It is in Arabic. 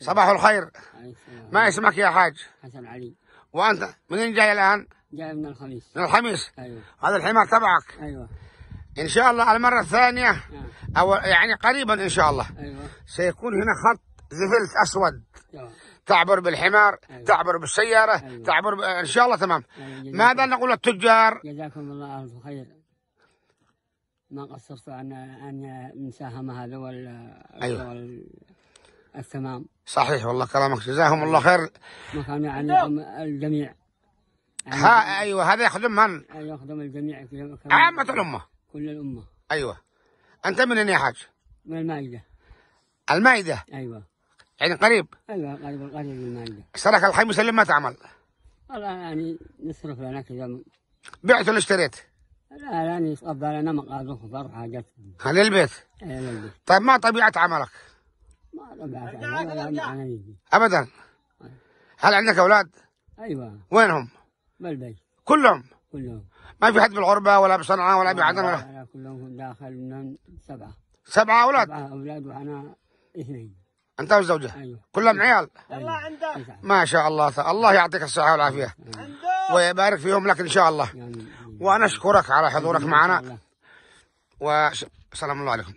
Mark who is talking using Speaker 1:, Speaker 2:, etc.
Speaker 1: صباح الخير ما اسمك يا حاج حسن علي وانت منين جاي الان؟ جاي من الخميس من الخميس ايوه هذا الحمار تبعك ايوه ان شاء الله على المره الثانيه نعم. او يعني قريبا ان شاء الله ايوه سيكون هنا خط زفلت اسود أيوة. تعبر بالحمار أيوة. تعبر بالسياره أيوة. تعبر ب... ان شاء الله تمام أيوة. ماذا نقول للتجار؟ جزاكم الله الف خير ما قصرتوا عن ان مساهمه هذول أيوة. التمام صحيح والله كلامك جزاهم الله يعني خير مكان يعني الجميع يعني ها ايوه هذا يخدم من؟ أيوة، يخدم الجميع عامة الامة كل الامة ايوه انت منين يا حاج؟ من المائدة المائدة ايوه يعني قريب ايوه قريب قريب من المائدة سرك الحي مسلم ما تعمل؟ والله يعني نصرف هناك كذا بعت ولا اشتريت؟ لا يعني افضل انا مقاضي خضر حاجات هل البيت؟ اي للبيت طيب ما طبيعة عملك؟ ابدا هل عندك اولاد؟ ايوه وينهم؟ بالبيت كلهم؟ كلهم ما في حد بالغربة ولا بصنعاء ولا بعدن ولا كلهم داخل منهم سبعة سبعة أولاد سبعة أولاد وأنا اثنين أنت والزوجة أيوه كلهم أيوة. عيال أيوة. الله عندك ما شاء الله الله يعطيك الصحة والعافية ويبارك فيهم لك إن شاء الله وأنا أشكرك على حضورك معنا وسلام الله عليكم